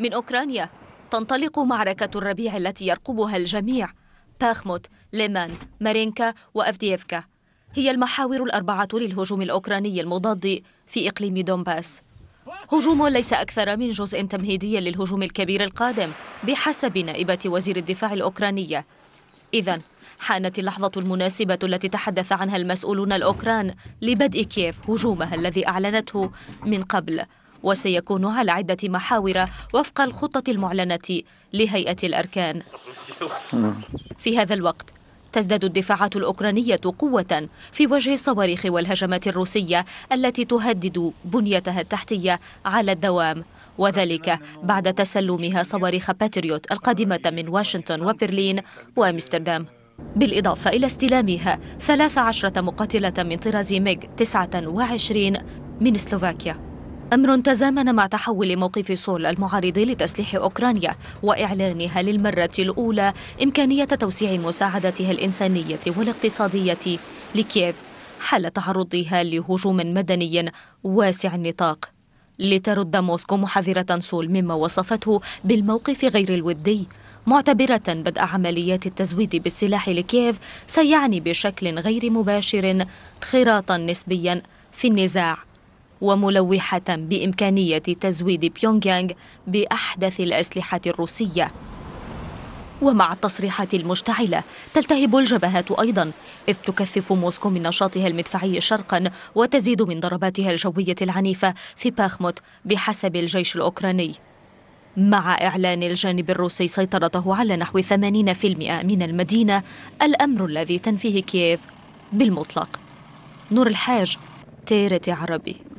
من أوكرانيا تنطلق معركة الربيع التي يرقبها الجميع باخموت، ليمان، مارينكا وأفدييفكا هي المحاور الأربعة للهجوم الأوكراني المضاد في إقليم دونباس هجوم ليس أكثر من جزء تمهيدي للهجوم الكبير القادم بحسب نائبة وزير الدفاع الأوكرانية إذا حانت اللحظة المناسبة التي تحدث عنها المسؤولون الأوكران لبدء كييف هجومها الذي أعلنته من قبل وسيكون على عدة محاور وفق الخطة المعلنة لهيئة الأركان في هذا الوقت تزداد الدفاعات الأوكرانية قوة في وجه الصواريخ والهجمات الروسية التي تهدد بنيتها التحتية على الدوام وذلك بعد تسلمها صواريخ باتريوت القادمة من واشنطن وبرلين وأمستردام بالإضافة إلى استلامها 13 مقاتلة من طراز ميغ 29 من سلوفاكيا أمر تزامن مع تحول موقف سول المعارض لتسليح أوكرانيا وإعلانها للمرة الأولى إمكانية توسيع مساعدتها الإنسانية والاقتصادية لكييف حال تعرضها لهجوم مدني واسع النطاق لترد موسكو محذرة سول مما وصفته بالموقف غير الودي معتبرة بدء عمليات التزويد بالسلاح لكييف سيعني بشكل غير مباشر انخراطا نسبيا في النزاع وملوحة بإمكانية تزويد بيونغيانغ بأحدث الأسلحة الروسية ومع التصريحات المشتعلة تلتهب الجبهات أيضا إذ تكثف موسكو من نشاطها المدفعي شرقا وتزيد من ضرباتها الجوية العنيفة في باخموت بحسب الجيش الأوكراني مع إعلان الجانب الروسي سيطرته على نحو 80% من المدينة الأمر الذي تنفيه كييف بالمطلق نور الحاج تيرتي عربي